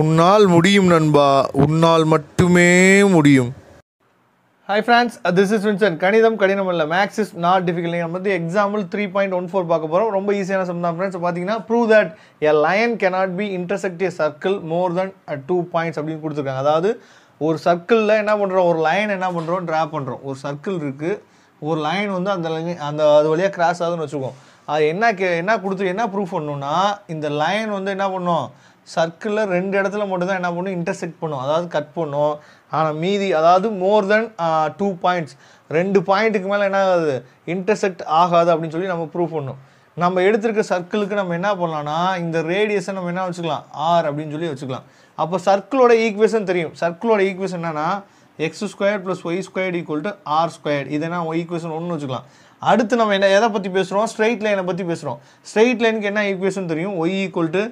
உன்னால் முடியும் நண்பா உன்னால் மட்டுமே முடியும் hi friends this is Vinson கணிதம் கடினம் இல்லை மேக்ஸ் இஸ் நாட் டிஃபிகல்ட் நம்ம வந்து example three point one four பார்க்க போகிறோம் ரொம்ப ஈஸியான சம் ஃப்ரெண்ட்ஸ் பார்த்தீங்கன்னா prove that a line cannot be intersective a circle more than two points அப்படின்னு கொடுத்துருக்காங்க அதாவது ஒரு சர்க்கிளில் என்ன பண்ணுறோம் ஒரு லைன் என்ன பண்ணுறோம் ட்ரா பண்ணுறோம் ஒரு சர்க்கிள் இருக்குது ஒரு லைன் வந்து அந்த அந்த அது வழியாக கிராஸ் ஆகுதுன்னு வச்சுக்கோம் அது என்ன கே என்ன கொடுத்து என்ன ப்ரூஃப் பண்ணணும்னா இந்த லைன் வந்து என்ன பண்ணும் சர்க்கிளில் ரெண்டு இடத்துல மட்டும்தான் என்ன பண்ணும் இன்டர்செக்ட் பண்ணும் அதாவது கட் பண்ணும் ஆனால் மீதி அதாவது மோர் தென் டூ பாயிண்ட்ஸ் ரெண்டு பாயிண்ட்டுக்கு மேலே என்ன ஆகாது இன்டர்செக்ட் ஆகாது அப்படின்னு சொல்லி நம்ம ப்ரூவ் பண்ணணும் நம்ம எடுத்திருக்க சர்க்கிளுக்கு நம்ம என்ன பண்ணலாம்னா இந்த ரேடியஸை நம்ம என்ன வச்சுக்கலாம் ஆர் அப்படின்னு சொல்லி வச்சுக்கலாம் அப்போ சர்க்கிளோட ஈக்குவேஷன் தெரியும் சர்க்கிளோட ஈக்குவேஷன் என்னென்னா x square plus y square equal to r square இதை நான் ஈக்குவேஷன் ஒன்று வச்சுக்கலாம் அடுத்து நம்ம என்ன எதை பற்றி பேசுகிறோம் ஸ்ட்ரெயிட் லைனை பற்றி பேசுகிறோம் ஸ்ட்ரெயிட் லைனுக்கு என்ன ஈக்குவேஷன் தெரியும் y equal to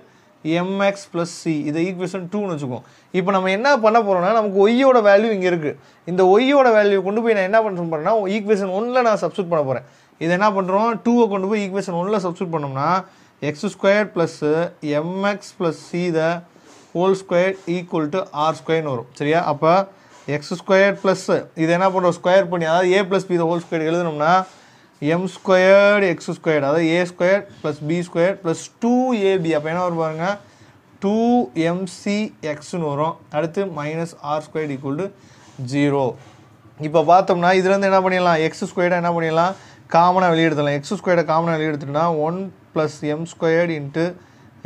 m x plus c இதை ஈக்குவேஷன் டூன்னு வச்சுக்கோம் இப்போ நம்ம என்ன பண்ண போகிறோம்னா நமக்கு ஒய்யோட வேல்யூ இங்கே இருக்குது இந்த ஒய்யோட வேல்யூ கொண்டு போய் நான் என்ன பண்ணுறேன் போகிறேன்னா ஈக்குவேஷன் ஒன்றில் நான் சப்ஸ்டியூட் பண்ண போகிறேன் இதை என்ன பண்ணுறோம் டூவை கொண்டு போய் ஈக்குவேஷன் ஒன்றில் சப்ஸ்டியூட் பண்ணோம்னா x square plus m x plus c the whole square equal to r ஸ்கொயர்னு வரும் சரியா அப்போ எக்ஸ் ஸ்கொயர் ப்ளஸ்ஸு இது என்ன பண்ணுறோம் ஸ்கொயர் பண்ணி அதாவது a plus b the whole square எழுதணும்னா எம் ஸ்கொயர்டு எக்ஸ் ஸ்கொயர்டு அதாவது a square plus b square plus two a b அப்போ என்ன வரும் பாருங்கள் டூ எம்சி எக்ஸ்னு வரும் அடுத்து minus r square equal to zero இப்போ பார்த்தோம்னா இதுலேருந்து என்ன பண்ணிடலாம் எக்ஸ் ஸ்கொயர்டை என்ன பண்ணிடலாம் காமனாக வெளியெடுத்துடலாம் எக்ஸ் ஸ்கொயர்டை காமனாக வெளியெடுத்துட்டோம்னா one plus m squared into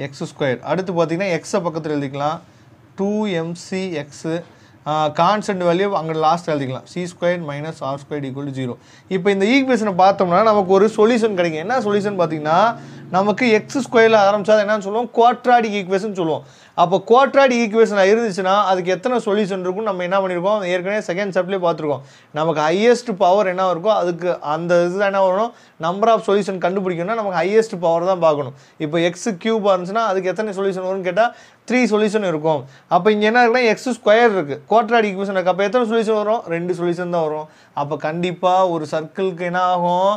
x square அடுத்து பார்த்திங்கன்னா எக்ஸை பக்கத்தில் எழுதிக்கலாம் two m c x constant value அங்கே லாஸ்ட் எழுதிக்கலாம் c square minus r square equal zero இப்போ இந்த ஈக்குவேஷனை பார்த்தோம்னா நமக்கு ஒரு சொல்யூஷன் கிடைக்கும் என்ன சொல்யூஷன் பார்த்தீங்கன்னா நமக்கு எக்ஸ் ஸ்கொயரில் ஆரம்பிச்சா என்னன்னு சொல்லுவோம் குவாட்ராடிக் ஈக்குவேஷன் சொல்லுவோம் அப்போ குவாட்ராடிக் ஈக்குவேஷன் இருந்துச்சுன்னா அதுக்கு எத்தனை சொல்யூஷன் இருக்கும் நம்ம என்ன பண்ணியிருக்கோம் ஏற்கனவே செகண்ட் ஸ்டெப்லேயே பார்த்துருக்கோம் நமக்கு ஹையஸ்ட் பவர் என்ன இருக்கோ அதுக்கு அந்த இது என்ன வரணும் நம்பர் ஆஃப் சொல்யூஷன் கண்டுபிடிக்கணும்னா நமக்கு ஹையஸ்ட் பவர் தான் பார்க்கணும் இப்போ எக்ஸ் கியூப் இருந்துச்சுன்னா அதுக்கு எத்தனை சொல்யூஷன் வரும்னு கேட்டால் த்ரீ சொல்யூஷன் இருக்கும் அப்போ இங்கே என்ன இருக்குன்னா எக்ஸ் ஸ்கொயர் இருக்குது குவாட்ராடிக் ஈக்குவேஷன் இருக்குது அப்போ எத்தனை சொல்யூஷன் வரும் ரெண்டு சொல்யூஷன் தான் வரும் அப்போ கண்டிப்பாக ஒரு சர்க்கிளுக்கு என்ன ஆகும்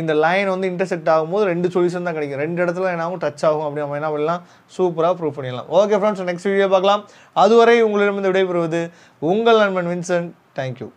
இந்த லைன் வந்து இன்டர்செக்ட் ஆகும்போது ரெண்டு சொல்யூஷன் தான் கிடைக்கும் ரெண்டு இடத்துல ஆகும் டச் ஆகும் அப்படி நம்ம என்ன பண்ணலாம் சூப்பராக ப்ரூவ் பண்ணிடலாம் ஓகே ஃப்ரெண்ட்ஸ் நெக்ஸ்ட் வீடியோ பார்க்கலாம் அதுவரை உங்களிடம் இந்த விடைபெறுவது உங்கள் நண்பன் வின்சென்ட் தேங்க்யூ